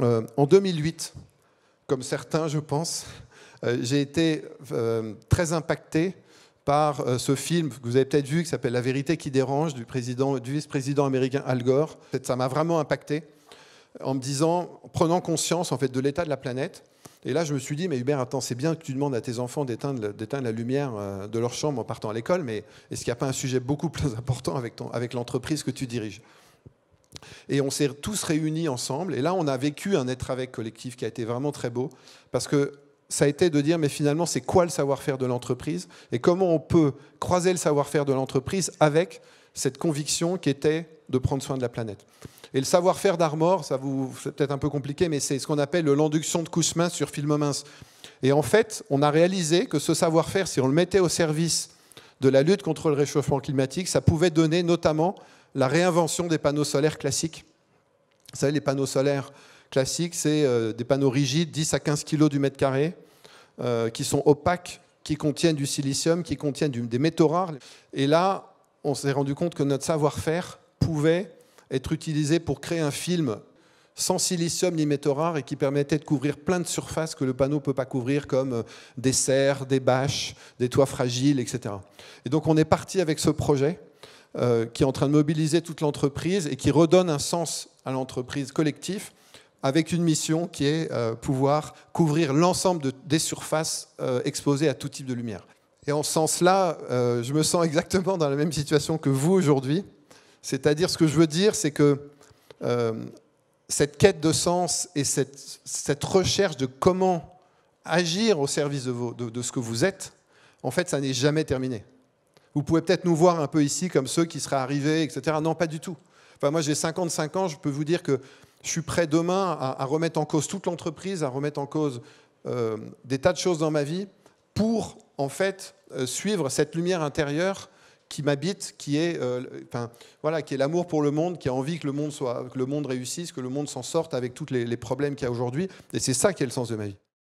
Euh, en 2008, comme certains, je pense, euh, j'ai été euh, très impacté par ce film que vous avez peut-être vu qui s'appelle La vérité qui dérange du, président, du vice-président américain Al Gore. Ça m'a vraiment impacté en me disant, en prenant conscience en fait de l'état de la planète. Et là, je me suis dit, mais Hubert, attends, c'est bien que tu demandes à tes enfants d'éteindre, d'éteindre la lumière de leur chambre en partant à l'école, mais est-ce qu'il n'y a pas un sujet beaucoup plus important avec, ton, avec l'entreprise que tu diriges et on s'est tous réunis ensemble. Et là, on a vécu un être avec collectif qui a été vraiment très beau. Parce que ça a été de dire, mais finalement, c'est quoi le savoir-faire de l'entreprise Et comment on peut croiser le savoir-faire de l'entreprise avec cette conviction qui était de prendre soin de la planète. Et le savoir-faire d'Armor, ça vous c'est peut-être un peu compliqué, mais c'est ce qu'on appelle le l'enduction de Cousmin sur film mince. Et en fait, on a réalisé que ce savoir-faire, si on le mettait au service de la lutte contre le réchauffement climatique, ça pouvait donner notamment la réinvention des panneaux solaires classiques. Vous savez, les panneaux solaires classiques, c'est euh, des panneaux rigides, 10 à 15 kg du mètre carré, euh, qui sont opaques, qui contiennent du silicium, qui contiennent des métaux rares. Et là, on s'est rendu compte que notre savoir-faire pouvait être utilisé pour créer un film sans silicium ni métaux rares et qui permettait de couvrir plein de surfaces que le panneau ne peut pas couvrir, comme euh, des serres, des bâches, des toits fragiles, etc. Et donc on est parti avec ce projet euh, qui est en train de mobiliser toute l'entreprise et qui redonne un sens à l'entreprise collective avec une mission qui est euh, pouvoir couvrir l'ensemble des surfaces euh, exposées à tout type de lumière. Et en ce sens-là, je me sens exactement dans la même situation que vous aujourd'hui. C'est-à-dire, ce que je veux dire, c'est que cette quête de sens et cette, recherche de comment agir au service de ce que vous êtes, en fait, ça n'est jamais terminé. Vous pouvez peut-être nous voir un peu ici comme ceux qui seraient arrivés, etc. Non, pas du tout. Enfin, moi, j'ai 55 ans, je peux vous dire que je suis prêt demain à, remettre en cause toute l'entreprise, à remettre en cause euh, des tas de choses dans ma vie pour, en fait, euh, suivre cette lumière intérieure qui m'habite, qui est, euh, enfin, voilà, qui est l'amour pour le monde, qui a envie que le monde soit, que le monde réussisse, que le monde s'en sorte avec tous les, les problèmes qu'il y a aujourd'hui. Et c'est ça qui est le sens de ma vie.